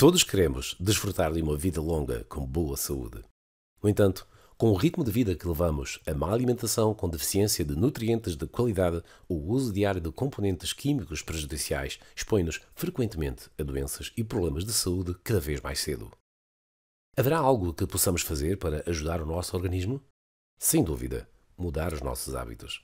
Todos queremos desfrutar de uma vida longa com boa saúde. No entanto, com o ritmo de vida que levamos, a má alimentação com deficiência de nutrientes de qualidade o uso diário de componentes químicos prejudiciais expõe-nos frequentemente a doenças e problemas de saúde cada vez mais cedo. Haverá algo que possamos fazer para ajudar o nosso organismo? Sem dúvida, mudar os nossos hábitos.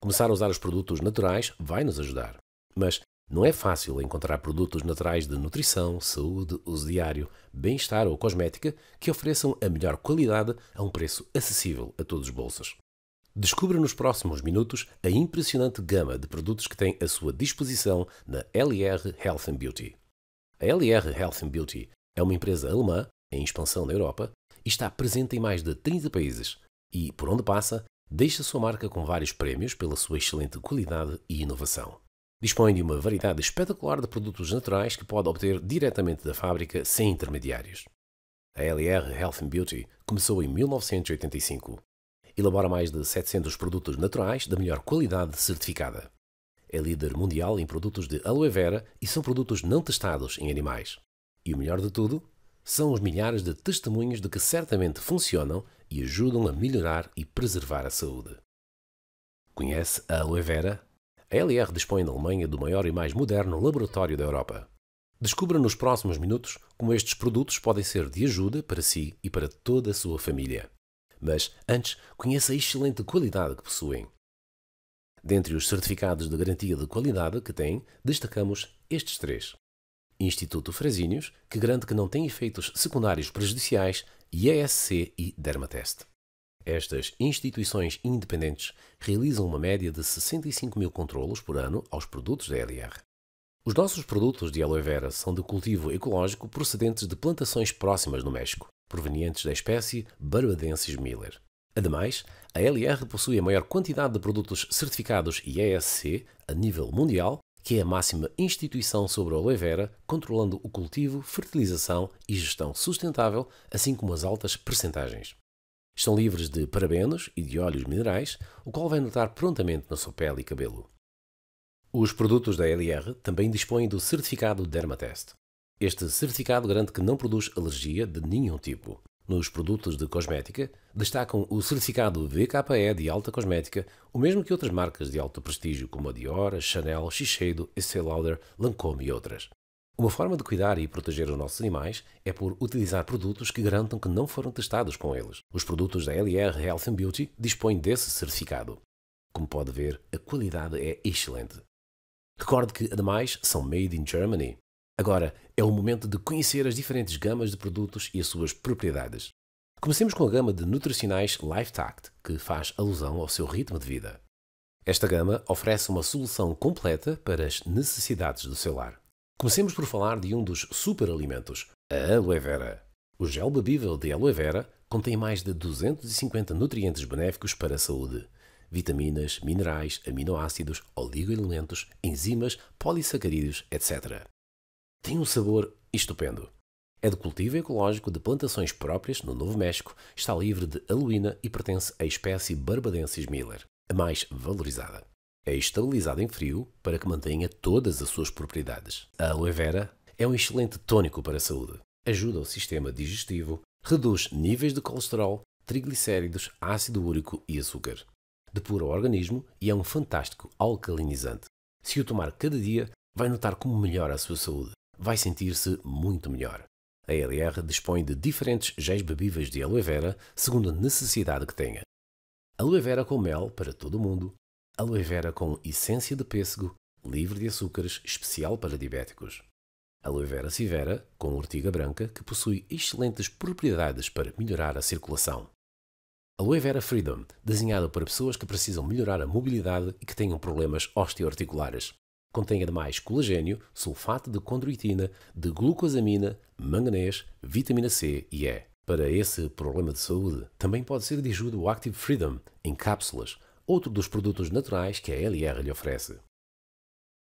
Começar a usar os produtos naturais vai nos ajudar, mas não é fácil encontrar produtos naturais de nutrição, saúde, uso diário, bem-estar ou cosmética que ofereçam a melhor qualidade a um preço acessível a todos os bolsos. Descubra nos próximos minutos a impressionante gama de produtos que tem à sua disposição na LR Health and Beauty. A LR Health and Beauty é uma empresa alemã em expansão na Europa e está presente em mais de 30 países e, por onde passa, deixa sua marca com vários prémios pela sua excelente qualidade e inovação. Dispõe de uma variedade espetacular de produtos naturais que pode obter diretamente da fábrica sem intermediários. A LR Health and Beauty começou em 1985. Elabora mais de 700 produtos naturais da melhor qualidade certificada. É líder mundial em produtos de aloe vera e são produtos não testados em animais. E o melhor de tudo, são os milhares de testemunhos de que certamente funcionam e ajudam a melhorar e preservar a saúde. Conhece a aloe vera? A LR dispõe na Alemanha do maior e mais moderno laboratório da Europa. Descubra nos próximos minutos como estes produtos podem ser de ajuda para si e para toda a sua família. Mas antes, conheça a excelente qualidade que possuem. Dentre os certificados de garantia de qualidade que têm, destacamos estes três: Instituto Frasinhos, que garante que não tem efeitos secundários prejudiciais, e ESC e Dermatest. Estas instituições independentes realizam uma média de 65 mil controlos por ano aos produtos da LR. Os nossos produtos de aloe vera são de cultivo ecológico procedentes de plantações próximas no México, provenientes da espécie Barbadensis miller. Ademais, a LR possui a maior quantidade de produtos certificados IESC a nível mundial, que é a máxima instituição sobre a aloe vera, controlando o cultivo, fertilização e gestão sustentável, assim como as altas percentagens. Estão livres de parabenos e de óleos minerais, o qual vai notar prontamente na sua pele e cabelo. Os produtos da LR também dispõem do certificado Dermatest. Este certificado garante que não produz alergia de nenhum tipo. Nos produtos de cosmética, destacam o certificado VKE de alta cosmética, o mesmo que outras marcas de alto prestígio como a Dior, a Chanel, Shiseido, Estée Lauder, Lancôme e outras. Uma forma de cuidar e proteger os nossos animais é por utilizar produtos que garantam que não foram testados com eles. Os produtos da LR Health and Beauty dispõem desse certificado. Como pode ver, a qualidade é excelente. Recorde que, ademais, são made in Germany. Agora é o momento de conhecer as diferentes gamas de produtos e as suas propriedades. Comecemos com a gama de nutricionais LifeTact, que faz alusão ao seu ritmo de vida. Esta gama oferece uma solução completa para as necessidades do seu lar. Comecemos por falar de um dos superalimentos, a aloe vera. O gel bebível de aloe vera contém mais de 250 nutrientes benéficos para a saúde. Vitaminas, minerais, aminoácidos, oligoelementos, enzimas, polissacarídeos, etc. Tem um sabor estupendo. É de cultivo ecológico de plantações próprias no Novo México, está livre de aluína e pertence à espécie Barbadensis miller, a mais valorizada. É estabilizado em frio para que mantenha todas as suas propriedades. A aloe vera é um excelente tônico para a saúde. Ajuda o sistema digestivo, reduz níveis de colesterol, triglicéridos, ácido úrico e açúcar. Depura o organismo e é um fantástico alcalinizante. Se o tomar cada dia, vai notar como melhora a sua saúde. Vai sentir-se muito melhor. A LR dispõe de diferentes géis bebíveis de aloe vera, segundo a necessidade que tenha. Aloe vera com mel para todo o mundo, aloe vera com essência de pêssego, livre de açúcares, especial para diabéticos. Aloe vera Civera com ortiga branca, que possui excelentes propriedades para melhorar a circulação. Aloe vera Freedom, desenhada para pessoas que precisam melhorar a mobilidade e que tenham problemas osteoarticulares. Contém ademais colagênio, sulfato de condroitina, de glucosamina, manganês, vitamina C e E. Para esse problema de saúde, também pode ser de ajuda o Active Freedom, em cápsulas, outro dos produtos naturais que a LR lhe oferece.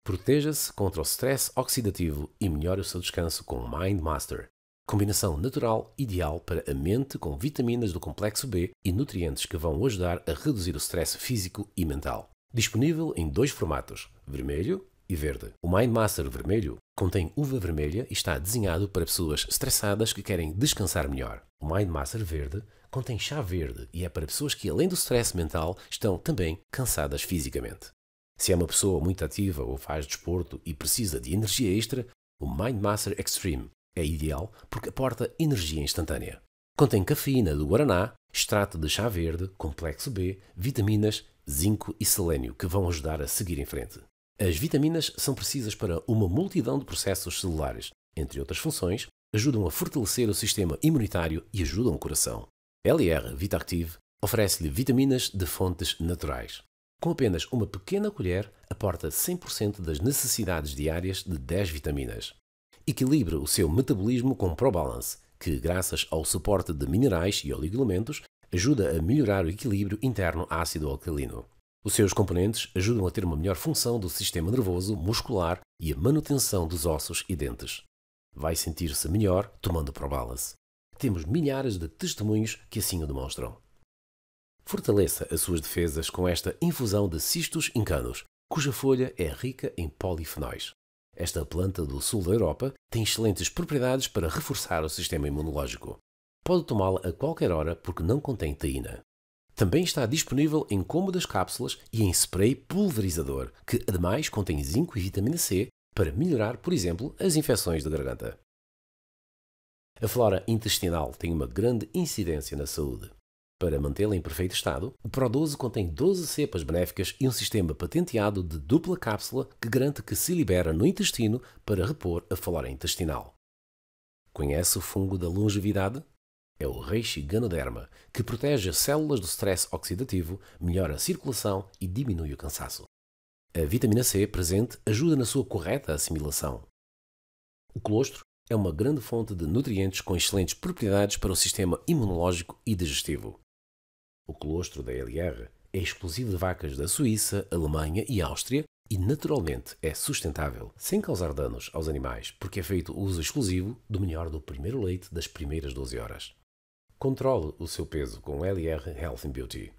Proteja-se contra o stress oxidativo e melhore o seu descanso com Mind Master, combinação natural ideal para a mente com vitaminas do complexo B e nutrientes que vão ajudar a reduzir o stress físico e mental. Disponível em dois formatos, vermelho e verde. O Mind Master vermelho contém uva vermelha e está desenhado para pessoas estressadas que querem descansar melhor. O Mind Master verde contém chá verde e é para pessoas que, além do stress mental, estão também cansadas fisicamente. Se é uma pessoa muito ativa ou faz desporto e precisa de energia extra, o Mind Master Extreme é ideal porque aporta energia instantânea. Contém cafeína do guaraná, extrato de chá verde, complexo B, vitaminas, zinco e selênio que vão ajudar a seguir em frente. As vitaminas são precisas para uma multidão de processos celulares, entre outras funções, ajudam a fortalecer o sistema imunitário e ajudam o coração. LR Vitactive oferece-lhe vitaminas de fontes naturais. Com apenas uma pequena colher, aporta 100% das necessidades diárias de 10 vitaminas. Equilibre o seu metabolismo com ProBalance, que, graças ao suporte de minerais e oligoelementos, ajuda a melhorar o equilíbrio interno ácido-alcalino. Os seus componentes ajudam a ter uma melhor função do sistema nervoso, muscular e a manutenção dos ossos e dentes. Vai sentir-se melhor tomando ProBalance temos milhares de testemunhos que assim o demonstram. Fortaleça as suas defesas com esta infusão de cistos incanos, cuja folha é rica em polifenóis. Esta planta do sul da Europa tem excelentes propriedades para reforçar o sistema imunológico. Pode tomá-la a qualquer hora porque não contém teína. Também está disponível em cômodas cápsulas e em spray pulverizador, que ademais contém zinco e vitamina C para melhorar, por exemplo, as infecções da garganta. A flora intestinal tem uma grande incidência na saúde. Para mantê-la em perfeito estado, o Prodoso contém 12 cepas benéficas e um sistema patenteado de dupla cápsula que garante que se libera no intestino para repor a flora intestinal. Conhece o fungo da longevidade? É o reishi ganoderma, que protege as células do stress oxidativo, melhora a circulação e diminui o cansaço. A vitamina C presente ajuda na sua correta assimilação. O colostro é uma grande fonte de nutrientes com excelentes propriedades para o sistema imunológico e digestivo. O colostro da LR é exclusivo de vacas da Suíça, Alemanha e Áustria e naturalmente é sustentável, sem causar danos aos animais, porque é feito uso exclusivo do melhor do primeiro leite das primeiras 12 horas. Controle o seu peso com LR Health and Beauty.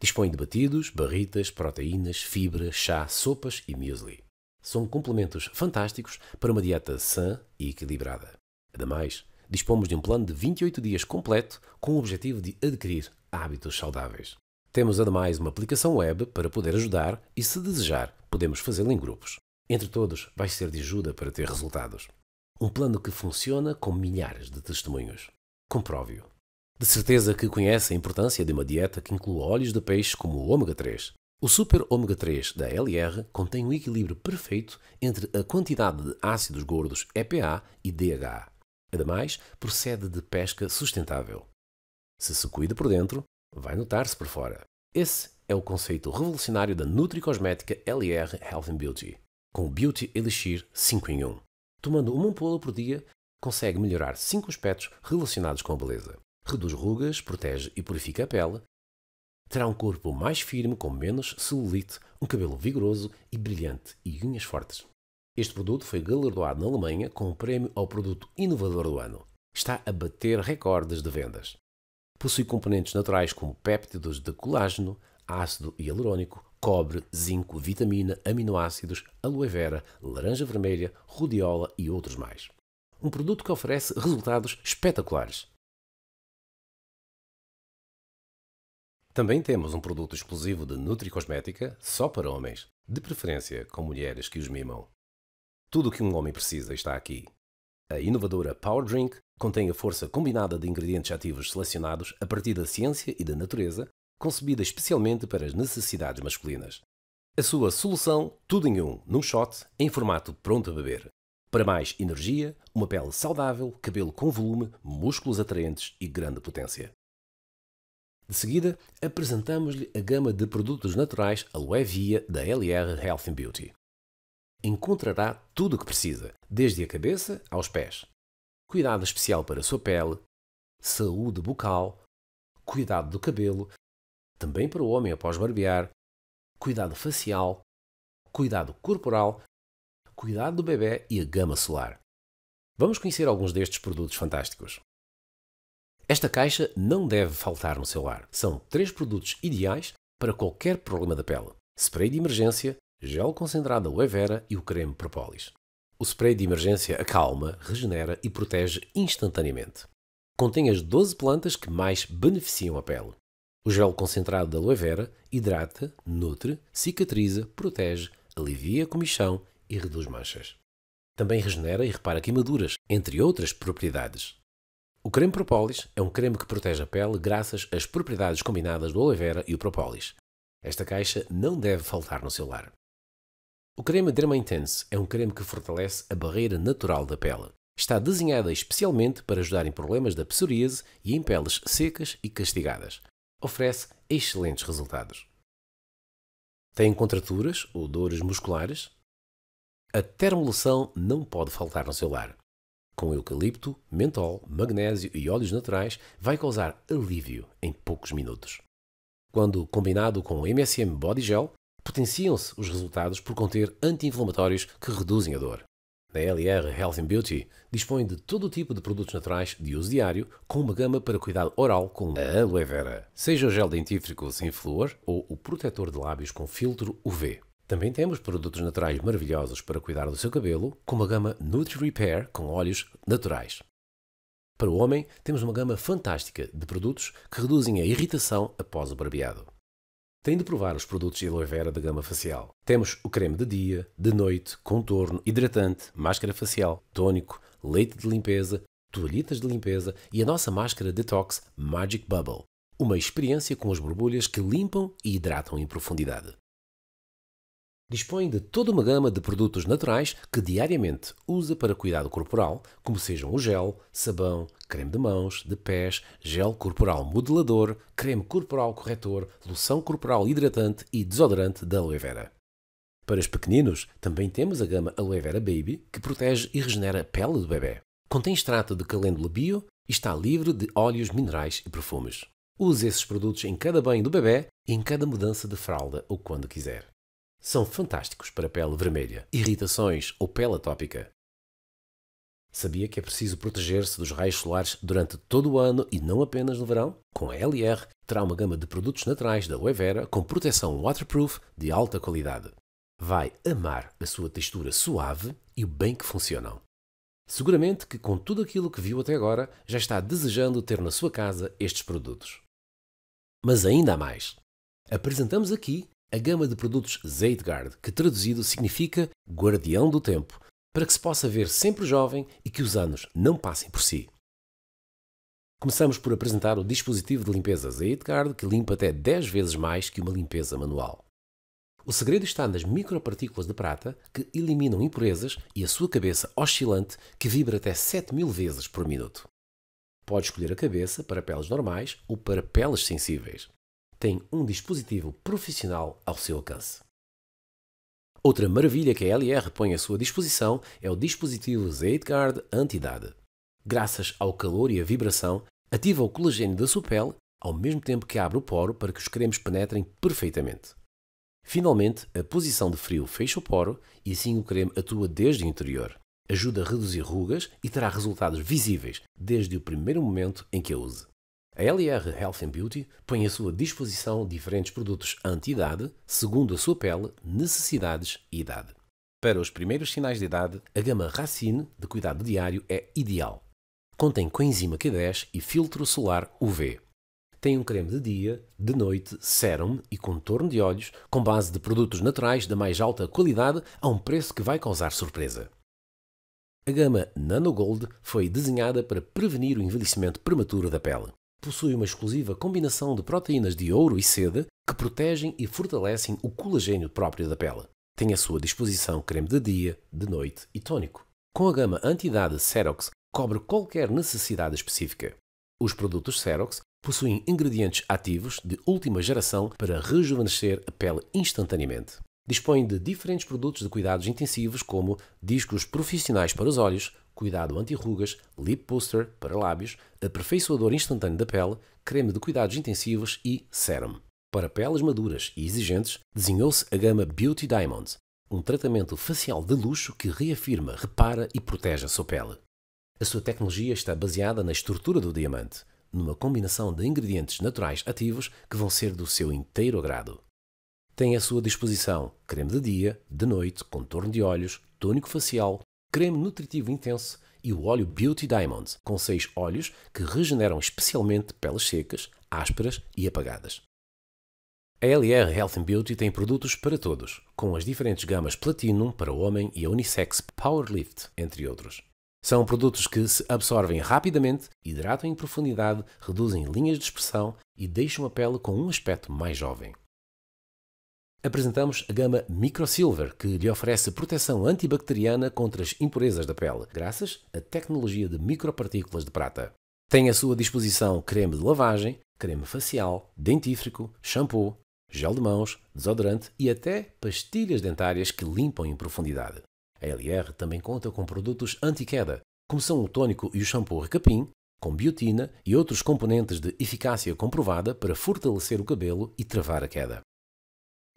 Dispõe de batidos, barritas, proteínas, fibra, chá, sopas e muesli são complementos fantásticos para uma dieta sã e equilibrada. Ademais, dispomos de um plano de 28 dias completo com o objetivo de adquirir hábitos saudáveis. Temos ademais uma aplicação web para poder ajudar e, se desejar, podemos fazê-lo em grupos. Entre todos, vai ser de ajuda para ter resultados. Um plano que funciona com milhares de testemunhos. Comprove-o. De certeza que conhece a importância de uma dieta que inclua óleos de peixe como o ômega 3, o super ômega 3 da LR contém um equilíbrio perfeito entre a quantidade de ácidos gordos EPA e DHA. Ademais, procede de pesca sustentável. Se se cuida por dentro, vai notar-se por fora. Esse é o conceito revolucionário da Nutricosmética LR Health and Beauty, com o Beauty Elixir 5 em 1. Tomando uma ampola por dia, consegue melhorar 5 aspectos relacionados com a beleza. Reduz rugas, protege e purifica a pele, Terá um corpo mais firme, com menos celulite, um cabelo vigoroso e brilhante e unhas fortes. Este produto foi galardoado na Alemanha com o prémio ao produto inovador do ano. Está a bater recordes de vendas. Possui componentes naturais como péptidos de colágeno, ácido hialurônico, cobre, zinco, vitamina, aminoácidos, aloe vera, laranja vermelha, rodiola e outros mais. Um produto que oferece resultados espetaculares. Também temos um produto exclusivo de Nutri Cosmética só para homens, de preferência com mulheres que os mimam. Tudo o que um homem precisa está aqui. A inovadora Power Drink contém a força combinada de ingredientes ativos selecionados a partir da ciência e da natureza, concebida especialmente para as necessidades masculinas. A sua solução, tudo em um, num shot, em formato pronto a beber. Para mais energia, uma pele saudável, cabelo com volume, músculos atraentes e grande potência. De seguida, apresentamos-lhe a gama de produtos naturais Aloe Via da LR Health and Beauty. Encontrará tudo o que precisa, desde a cabeça aos pés. Cuidado especial para a sua pele, saúde bucal, cuidado do cabelo, também para o homem após barbear, cuidado facial, cuidado corporal, cuidado do bebê e a gama solar. Vamos conhecer alguns destes produtos fantásticos. Esta caixa não deve faltar no seu lar. São três produtos ideais para qualquer problema da pele: spray de emergência, gel concentrado aloe vera e o creme propolis. O spray de emergência acalma, regenera e protege instantaneamente. Contém as 12 plantas que mais beneficiam a pele. O gel concentrado da aloe vera hidrata, nutre, cicatriza, protege, alivia a comichão e reduz manchas. Também regenera e repara queimaduras, entre outras propriedades. O creme Propolis é um creme que protege a pele graças às propriedades combinadas do aloe vera e o Propolis. Esta caixa não deve faltar no seu lar. O creme Derma Intense é um creme que fortalece a barreira natural da pele. Está desenhada especialmente para ajudar em problemas da psoríase e em peles secas e castigadas. Oferece excelentes resultados. Tem contraturas ou dores musculares? A termolução não pode faltar no seu lar. Com eucalipto, mentol, magnésio e óleos naturais, vai causar alívio em poucos minutos. Quando combinado com o MSM Body Gel, potenciam-se os resultados por conter anti-inflamatórios que reduzem a dor. Na LR Health and Beauty dispõe de todo o tipo de produtos naturais de uso diário, com uma gama para cuidado oral com a aloe vera, seja o gel dentífrico sem flúor ou o protetor de lábios com filtro UV. Também temos produtos naturais maravilhosos para cuidar do seu cabelo, com a gama Nutri Repair com óleos naturais. Para o homem, temos uma gama fantástica de produtos que reduzem a irritação após o barbeado. Tem de provar os produtos de aloe vera da gama facial. Temos o creme de dia, de noite, contorno, hidratante, máscara facial, tônico, leite de limpeza, toalhitas de limpeza e a nossa máscara detox Magic Bubble. Uma experiência com as borbulhas que limpam e hidratam em profundidade dispõe de toda uma gama de produtos naturais que diariamente usa para cuidado corporal, como sejam o gel, sabão, creme de mãos, de pés, gel corporal modelador, creme corporal corretor, loção corporal hidratante e desodorante da aloe vera. Para os pequeninos, também temos a gama Aloe Vera Baby, que protege e regenera a pele do bebê. Contém extrato de calêndula bio e está livre de óleos minerais e perfumes. Use esses produtos em cada banho do bebê e em cada mudança de fralda ou quando quiser são fantásticos para pele vermelha, irritações ou pele atópica. Sabia que é preciso proteger-se dos raios solares durante todo o ano e não apenas no verão? Com a LR, terá uma gama de produtos naturais da vera com proteção waterproof de alta qualidade. Vai amar a sua textura suave e o bem que funcionam. Seguramente que, com tudo aquilo que viu até agora, já está desejando ter na sua casa estes produtos. Mas ainda há mais! Apresentamos aqui a gama de produtos Zeitgard, que traduzido significa guardião do tempo, para que se possa ver sempre jovem e que os anos não passem por si. Começamos por apresentar o dispositivo de limpeza Zeitgard, que limpa até 10 vezes mais que uma limpeza manual. O segredo está nas micropartículas de prata, que eliminam impurezas, e a sua cabeça oscilante, que vibra até 7000 vezes por minuto. Pode escolher a cabeça para peles normais ou para peles sensíveis tem um dispositivo profissional ao seu alcance. Outra maravilha que a LR põe à sua disposição é o dispositivo Zeitguard Antidade. Graças ao calor e à vibração, ativa o colagênio da sua pele ao mesmo tempo que abre o poro para que os cremes penetrem perfeitamente. Finalmente, a posição de frio fecha o poro e assim o creme atua desde o interior. Ajuda a reduzir rugas e terá resultados visíveis desde o primeiro momento em que a use. A LR Health and Beauty põe à sua disposição diferentes produtos anti-idade, segundo a sua pele, necessidades e idade. Para os primeiros sinais de idade, a gama Racine de cuidado diário é ideal. Contém coenzima Q10 e filtro solar UV. Tem um creme de dia, de noite, sérum e contorno de olhos com base de produtos naturais da mais alta qualidade a um preço que vai causar surpresa. A gama Nano Gold foi desenhada para prevenir o envelhecimento prematuro da pele possui uma exclusiva combinação de proteínas de ouro e seda que protegem e fortalecem o colagênio próprio da pele. Tem à sua disposição creme de dia, de noite e tônico. Com a gama anti-idade cobre qualquer necessidade específica. Os produtos Xerox possuem ingredientes ativos de última geração para rejuvenescer a pele instantaneamente. Dispõe de diferentes produtos de cuidados intensivos, como discos profissionais para os olhos, cuidado anti-rugas, lip booster para lábios, aperfeiçoador instantâneo da pele, creme de cuidados intensivos e sérum. Para peles maduras e exigentes, desenhou-se a gama Beauty Diamond, um tratamento facial de luxo que reafirma, repara e protege a sua pele. A sua tecnologia está baseada na estrutura do diamante, numa combinação de ingredientes naturais ativos que vão ser do seu inteiro agrado. Tem à sua disposição creme de dia, de noite, contorno de olhos, tônico facial, creme nutritivo intenso e o óleo Beauty Diamond, com seis óleos que regeneram especialmente peles secas, ásperas e apagadas. A LR Health and Beauty tem produtos para todos, com as diferentes gamas Platinum para o homem e a Unisex Powerlift, entre outros. São produtos que se absorvem rapidamente, hidratam em profundidade, reduzem linhas de expressão e deixam a pele com um aspecto mais jovem apresentamos a gama Microsilver, que lhe oferece proteção antibacteriana contra as impurezas da pele, graças à tecnologia de micropartículas de prata. Tem à sua disposição creme de lavagem, creme facial, dentífrico, shampoo, gel de mãos, desodorante e até pastilhas dentárias que limpam em profundidade. A LR também conta com produtos anti-queda, como são o tônico e o shampoo Recapim, com biotina e outros componentes de eficácia comprovada para fortalecer o cabelo e travar a queda.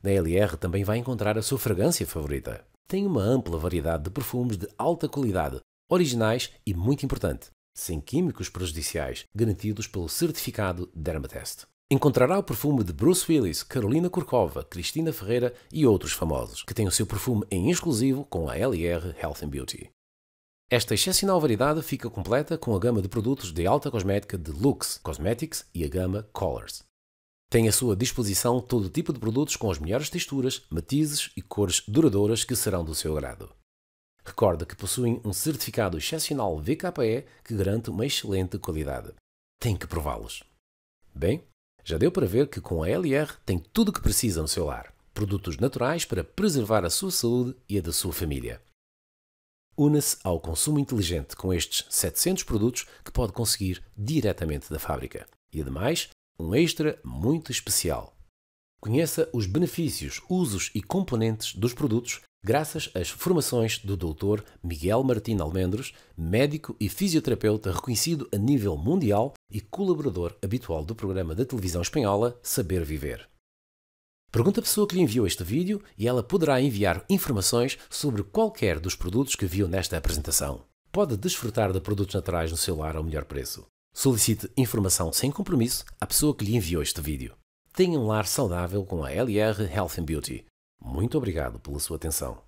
Na LR também vai encontrar a sua fragrância favorita. Tem uma ampla variedade de perfumes de alta qualidade, originais e, muito importante, sem químicos prejudiciais, garantidos pelo certificado Dermatest. Encontrará o perfume de Bruce Willis, Carolina Kurkova, Cristina Ferreira e outros famosos, que têm o seu perfume em exclusivo com a LR Health Beauty. Esta excepcional variedade fica completa com a gama de produtos de alta cosmética de Lux Cosmetics e a gama Colors. Tem à sua disposição todo tipo de produtos com as melhores texturas, matizes e cores duradouras que serão do seu agrado. Recorde que possuem um certificado excepcional VKE que garante uma excelente qualidade. Tem que prová-los. Bem, já deu para ver que com a LR tem tudo o que precisa no seu lar. Produtos naturais para preservar a sua saúde e a da sua família. Una-se ao consumo inteligente com estes 700 produtos que pode conseguir diretamente da fábrica. E ademais, um extra muito especial. Conheça os benefícios, usos e componentes dos produtos graças às formações do Dr. Miguel Martim Almendros, médico e fisioterapeuta reconhecido a nível mundial e colaborador habitual do programa da televisão espanhola Saber Viver. Pergunta à pessoa que lhe enviou este vídeo e ela poderá enviar informações sobre qualquer dos produtos que viu nesta apresentação. Pode desfrutar de produtos naturais no seu lar ao melhor preço. Solicite informação sem compromisso à pessoa que lhe enviou este vídeo. Tenha um lar saudável com a LR Health and Beauty. Muito obrigado pela sua atenção.